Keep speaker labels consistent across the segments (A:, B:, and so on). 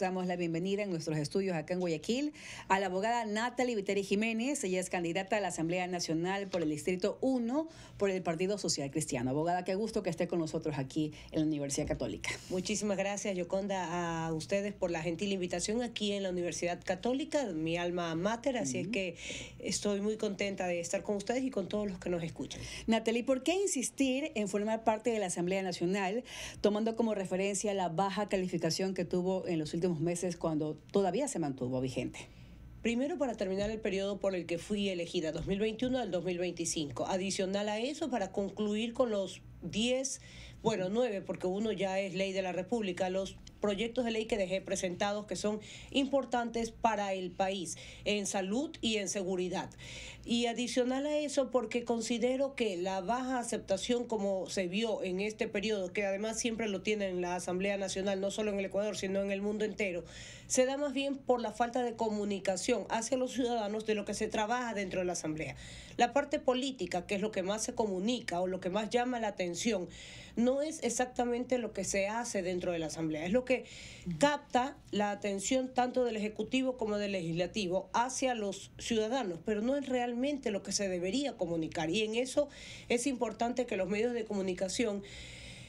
A: Damos la bienvenida en nuestros estudios acá en Guayaquil a la abogada Natalie Viteri Jiménez. Ella es candidata a la Asamblea Nacional por el Distrito 1 por el Partido Social Cristiano. Abogada, qué gusto que esté con nosotros aquí en la Universidad Católica.
B: Muchísimas gracias, Yoconda, a ustedes por la gentil invitación aquí en la Universidad Católica, mi alma mater. Así es que estoy muy contenta de estar con ustedes y con todos los que nos escuchan. Natalie, ¿por qué insistir en formar
A: parte de la Asamblea Nacional, tomando como referencia la baja calificación que tuvo en los últimos meses cuando todavía se mantuvo vigente?
B: Primero para terminar el periodo por el que fui elegida, 2021 al 2025. Adicional a eso, para concluir con los 10, bueno, 9, porque uno ya es ley de la República, los proyectos de ley que dejé presentados que son importantes para el país en salud y en seguridad. Y adicional a eso, porque considero que la baja aceptación como se vio en este periodo, que además siempre lo tiene en la Asamblea Nacional, no solo en el Ecuador, sino en el mundo entero, se da más bien por la falta de comunicación hacia los ciudadanos de lo que se trabaja dentro de la Asamblea. La parte política, que es lo que más se comunica o lo que más llama la atención, no es exactamente lo que se hace dentro de la Asamblea, es lo que capta la atención tanto del Ejecutivo como del Legislativo hacia los ciudadanos, pero no es realmente lo que se debería comunicar. Y en eso es importante que los medios de comunicación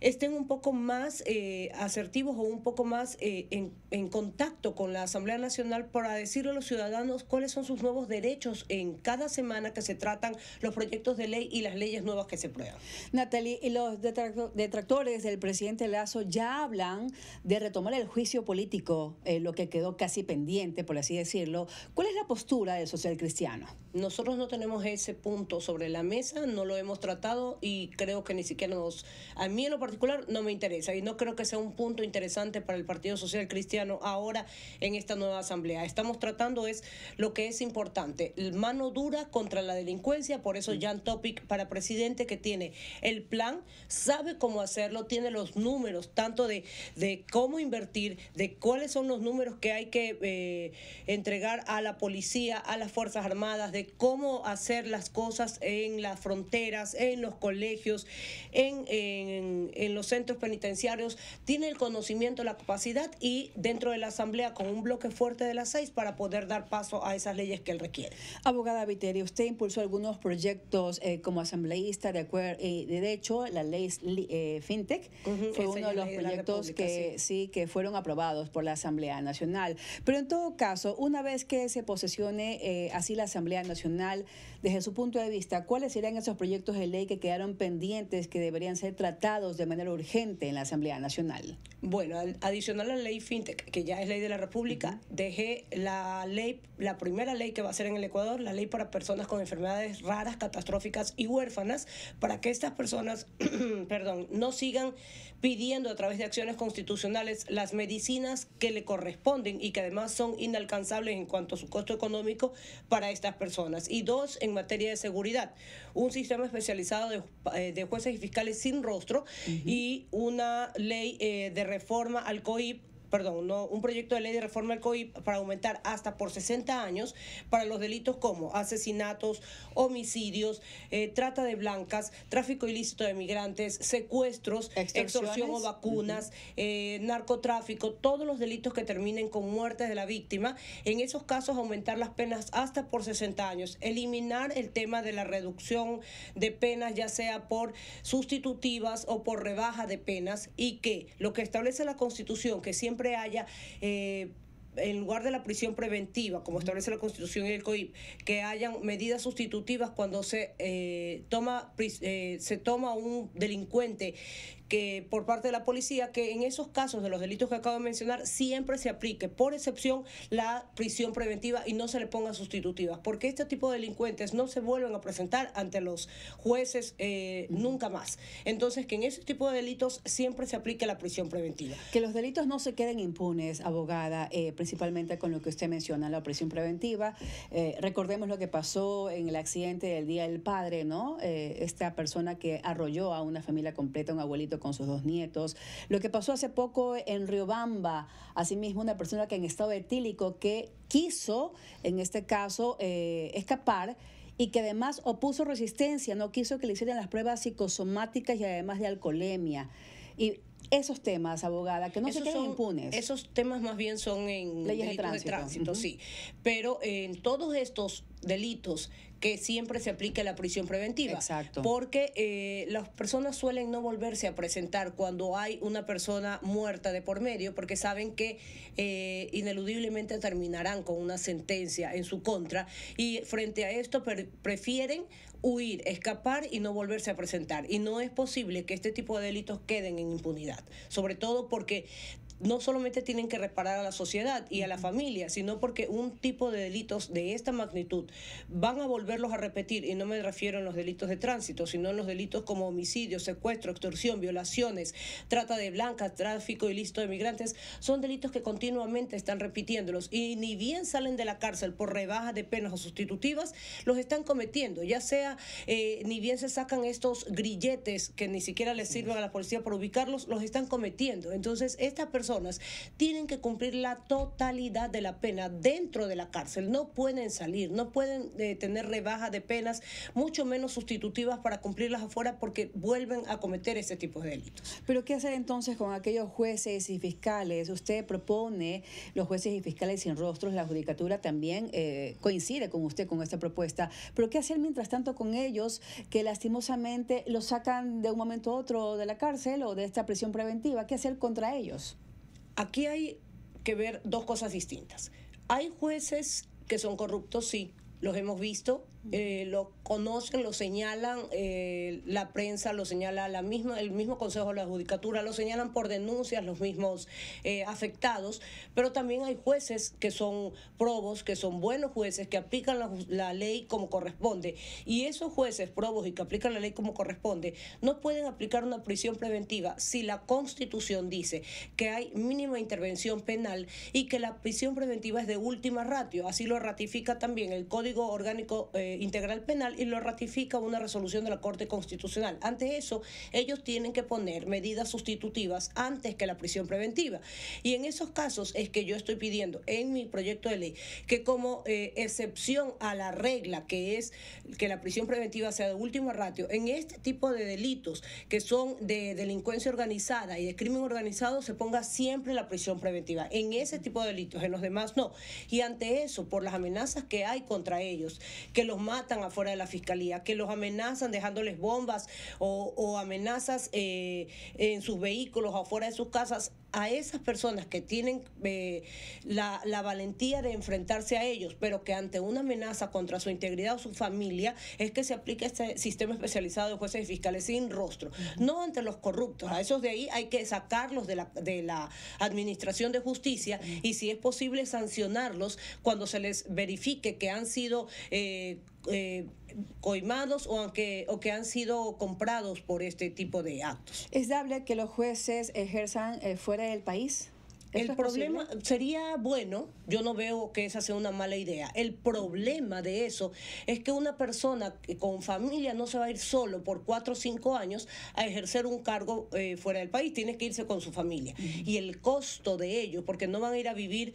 B: estén un poco más eh, asertivos o un poco más eh, en, en, contacto con la Asamblea Nacional para decirle a los ciudadanos cuáles son sus nuevos derechos en cada semana que se tratan los proyectos de ley y las leyes nuevas que se prueban.
A: Natalie, y los detractores del presidente Lazo ya hablan de retomar el juicio político, eh, lo que quedó casi pendiente, por así decirlo. ¿Cuál es la postura del social cristiano?
B: Nosotros no tenemos ese punto sobre la mesa, no lo hemos tratado y creo que ni siquiera nos... A mí particular no me interesa y no creo que sea un punto interesante para el Partido Social Cristiano ahora en esta nueva asamblea. Estamos tratando es lo que es importante, mano dura contra la delincuencia, por eso Jan Topic para presidente que tiene el plan, sabe cómo hacerlo, tiene los números tanto de, de cómo invertir, de cuáles son los números que hay que eh, entregar a la policía, a las Fuerzas Armadas, de cómo hacer las cosas en las fronteras, en los colegios, en, en, en los centros penitenciarios tiene el conocimiento, la capacidad y dentro de la Asamblea con un bloque fuerte de las seis para poder dar paso a esas leyes que él requiere. Abogada Viteri,
A: usted impulsó algunos proyectos eh, como asambleísta, de, acuerdo, eh, y de hecho la ley eh, FinTech fue uno de los proyectos que sí. que fueron aprobados por la Asamblea Nacional. Pero en todo caso, una vez que se posesione así la Asamblea Nacional, desde su punto de vista, ¿cuáles serían esos proyectos de ley que quedaron pendientes que deberían ser tratados de manera urgente en la Asamblea Nacional.
B: Bueno, adicional a la ley FinTech, que ya es ley de la República, dejé la ley, la primera ley que va a ser en el Ecuador, la ley para personas con enfermedades raras, catastróficas y huérfanas, para que estas personas, perdón, no sigan pidiendo a través de acciones constitucionales las medicinas que le corresponden y que además son inalcanzables en cuanto a su costo económico para estas personas. Y dos, en materia de seguridad, un sistema especializado de, eh, jueces y fiscales sin rostro y una ley eh, de reforma al COIP perdón, no, un proyecto de ley de reforma del COIP para aumentar hasta por 60 años para los delitos como asesinatos, homicidios, eh, trata de blancas, tráfico ilícito de migrantes, secuestros, extorsión o vacunas, eh, narcotráfico, todos los delitos que terminen con muerte de la víctima. En esos casos aumentar las penas hasta por 60 años, eliminar el tema de la reducción de penas, ya sea por sustitutivas o por rebaja de penas, y que lo que establece la Constitución, que siempre haya... Eh, en lugar de la prisión preventiva, como establece la Constitución y el COIP, que hayan medidas sustitutivas cuando se eh, toma eh, se toma un delincuente que por parte de la policía que en esos casos de los delitos que acabo de mencionar siempre se aplique, por excepción, la prisión preventiva y no se le ponga sustitutivas, porque este tipo de delincuentes no se vuelven a presentar ante los jueces eh, nunca más. Entonces, que en ese tipo de delitos siempre se aplique la prisión preventiva.
A: Que los delitos no se queden impunes, abogada, eh, principalmente con lo que usted menciona, la prisión preventiva. Eh, recordemos lo que pasó en el accidente del Día del Padre, ¿no? esta persona que arrolló a una familia completa, un abuelito con sus dos nietos. Lo que pasó hace poco en Riobamba, asimismo una persona que en estado etílico que quiso, en este caso, eh, escapar y que además opuso resistencia, no quiso que le hicieran las pruebas psicosomáticas y además de alcoholemia. Y esos temas, abogada, que no se queden son, impunes.
B: Esos temas más bien son en leyes de tránsito, sí. Pero en todos estos delitos que siempre se aplique la prisión preventiva. Exacto. Porque eh, las personas suelen no volverse a presentar cuando hay una persona muerta de por medio, porque saben que eh, ineludiblemente terminarán con una sentencia en su contra y frente a esto prefieren huir, escapar y no volverse a presentar. Y no es posible que este tipo de delitos queden en impunidad, sobre todo porque no solamente tienen que reparar a la sociedad y a la familia, sino porque un tipo de delitos de esta magnitud van a volverlos a repetir, y no me refiero a los delitos de tránsito, sino a los delitos como homicidio, secuestro, extorsión, violaciones, trata de blancas, tráfico ilícito de migrantes, son delitos que continuamente están repitiéndolos y ni bien salen de la cárcel por rebajas de penas o sustitutivas, los están cometiendo, ya sea eh, ni bien se sacan estos grilletes que ni siquiera les sirven a la policía para ubicarlos, los están cometiendo. Entonces, estas personas tienen que cumplir la totalidad de la pena dentro de la cárcel. No pueden salir, no pueden eh, tener rebaja de penas, mucho menos sustitutivas para cumplirlas afuera porque vuelven a cometer este tipo de delitos.
A: Pero ¿qué hacer entonces con aquellos jueces y fiscales? Usted propone los jueces y fiscales sin rostros, la judicatura también eh, coincide con usted con esta propuesta, pero ¿qué hacer mientras tanto con ellos que lastimosamente los sacan de un momento a otro de la cárcel o de esta prisión preventiva? ¿Qué hacer contra ellos?
B: Aquí hay que ver dos cosas distintas. Hay jueces que son corruptos, sí, los hemos visto eh, lo conocen, lo señalan, eh, la prensa lo señala, la misma, el mismo Consejo de la Judicatura lo señalan por denuncias los mismos eh, afectados, pero también hay jueces que son probos, que son buenos jueces, que aplican la, ley como corresponde. Y esos jueces probos y que aplican la ley como corresponde no pueden aplicar una prisión preventiva si la Constitución dice que hay mínima intervención penal y que la prisión preventiva es de última ratio. Así lo ratifica también el Código Orgánico. Eh, integral penal y lo ratifica una resolución de la Corte Constitucional. Ante eso, ellos tienen que poner medidas sustitutivas antes que la prisión preventiva. Y en esos casos es que yo estoy pidiendo en mi proyecto de ley que como eh, excepción a la regla que es que la prisión preventiva sea de último ratio, en este tipo de delitos que son de delincuencia organizada y de crimen organizado se ponga siempre la prisión preventiva. En ese tipo de delitos, en los demás no. Y ante eso, por las amenazas que hay contra ellos, que los matan afuera de la fiscalía, que los amenazan dejándoles bombas o, amenazas eh, en sus vehículos o afuera de sus casas, a esas personas que tienen eh, la, valentía de enfrentarse a ellos, pero que ante una amenaza contra su integridad o su familia, es que se aplique este sistema especializado de jueces y fiscales sin rostro, no ante los corruptos. A esos de ahí hay que sacarlos de la, Administración de Justicia y si es posible sancionarlos cuando se les verifique que han sido eh, eh, coimados o, aunque, o que han sido comprados por este tipo de actos.
A: ¿Es dable que los jueces ejerzan eh, fuera del país?
B: El problema sería bueno, yo no veo que esa sea una mala idea. El problema de eso es que una persona con familia no se va a ir solo por cuatro o cinco años a ejercer un cargo eh, fuera del país, tiene que irse con su familia. Y el costo de ello, porque no van a ir a vivir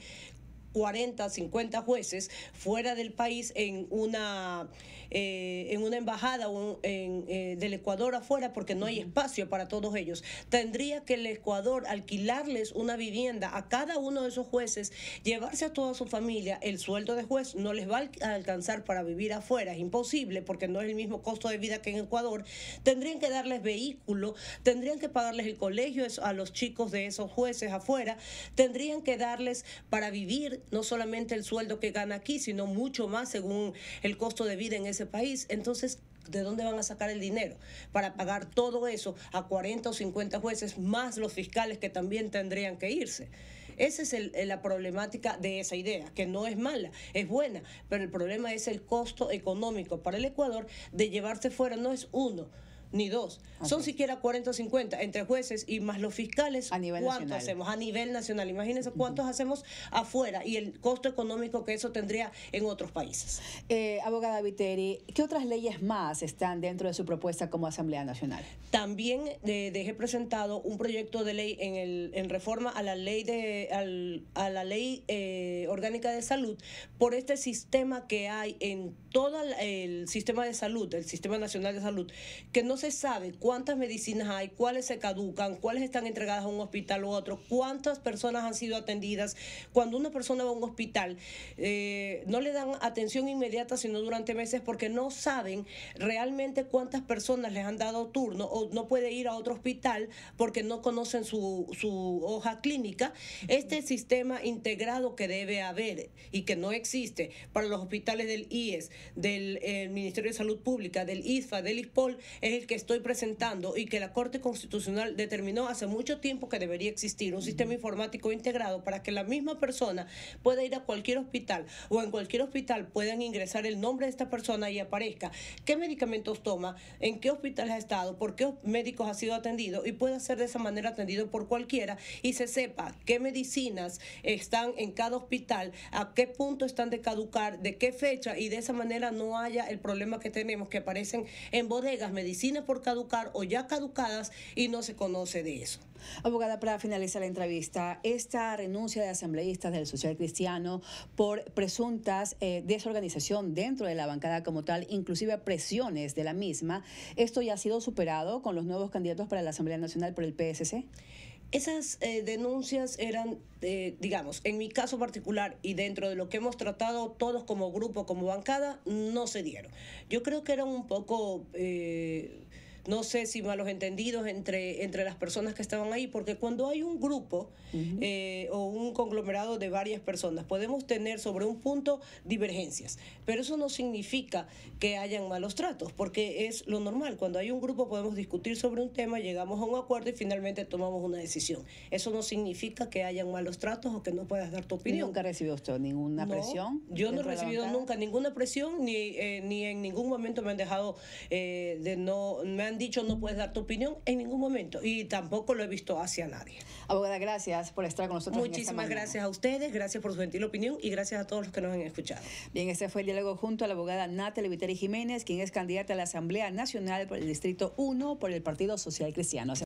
B: 40, 50 jueces fuera del país en una, eh, en una embajada eh, del Ecuador afuera porque no hay espacio para todos ellos. Tendría que el Ecuador alquilarles una vivienda a cada uno de esos jueces, llevarse a toda su familia. El sueldo de juez no les va a alcanzar para vivir afuera, es imposible porque no es el mismo costo de vida que en Ecuador. Tendrían que darles vehículo, tendrían que pagarles el colegio a los chicos de esos jueces afuera, tendrían que darles para vivir no solamente el sueldo que gana aquí, sino mucho más según el costo de vida en ese país. Entonces, ¿De dónde van a sacar el dinero para pagar todo eso a 40 o 50 jueces, más los fiscales que también tendrían que irse? Esa es la problemática de esa idea, que no es mala, es buena, pero el problema es el costo económico para el Ecuador de llevarse fuera, no es uno, ni dos. Son siquiera 40 o 50 entre jueces y más los fiscales. A nivel ¿Cuánto hacemos? A nivel nacional. Imagínense cuántos hacemos afuera y el costo económico que eso tendría en otros países.
A: Eh, abogada Viteri, ¿qué otras leyes más están dentro de su propuesta como Asamblea Nacional?
B: También eh, dejé presentado un proyecto de ley en, el, en reforma a la ley, de, a la ley eh, orgánica de salud por este sistema que hay en todo el sistema de salud, el Sistema Nacional de Salud, que no se se sabe cuántas medicinas hay, cuáles se caducan, cuáles están entregadas a un hospital u otro, cuántas personas han sido atendidas. Cuando una persona va a un hospital, eh, no le dan atención inmediata, sino durante meses, porque no saben realmente cuántas personas les han dado turno o no puede ir a otro hospital porque no conocen su, su hoja clínica. Este sistema integrado que debe haber y que no existe para los hospitales del IES, del eh, Ministerio de Salud Pública, del ISFA, del ISPOL, es el que estoy presentando y que la Corte Constitucional determinó hace mucho tiempo que debería existir un sistema informático integrado para que la misma persona pueda ir a cualquier hospital o en cualquier hospital puedan ingresar el nombre de esta persona y aparezca qué medicamentos toma, en qué hospital ha estado, por qué médicos ha sido atendido y pueda ser de esa manera atendido por cualquiera y se sepa qué medicinas están en cada hospital, a qué punto están de caducar, de qué fecha y de esa manera no haya el problema que tenemos que aparecen en bodegas medicinas por caducar o ya caducadas y no se conoce de eso.
A: Abogada, para finalizar la entrevista, esta renuncia de asambleístas del Social Cristiano por presuntas eh, desorganización dentro de la bancada como tal, inclusive presiones de la misma, ¿esto ya ha sido superado con los nuevos candidatos para la Asamblea Nacional por el PSC?
B: Esas eh, denuncias eran, eh, digamos, en mi caso particular y dentro de lo que hemos tratado todos como grupo, como bancada, no se dieron. Yo creo que eran un poco... Eh, no sé si malos entendidos entre, entre las personas que estaban ahí, porque cuando hay un grupo eh, o un conglomerado de varias personas, podemos tener sobre un punto divergencias, pero eso no significa que hayan malos tratos, porque es lo normal. Cuando hay un grupo podemos discutir sobre un tema, llegamos a un acuerdo y finalmente tomamos una decisión. Eso no significa que hayan malos tratos o que no puedas dar tu opinión. ¿Nunca
A: recibió usted ninguna presión? Yo no he recibido nunca
B: ninguna presión ni, eh, ni en ningún momento me han dejado eh, de no... Me han dicho no puedes dar tu opinión en ningún momento y tampoco lo he visto hacia nadie.
A: Abogada, gracias por estar con nosotros. Muchísimas gracias
B: a ustedes, gracias por su gentil opinión y gracias a todos los que nos han escuchado.
A: Bien, este fue el diálogo junto a la abogada Natalie Viteri Jiménez, quien es candidata a la Asamblea Nacional por el Distrito 1 por el Partido Social Cristiano.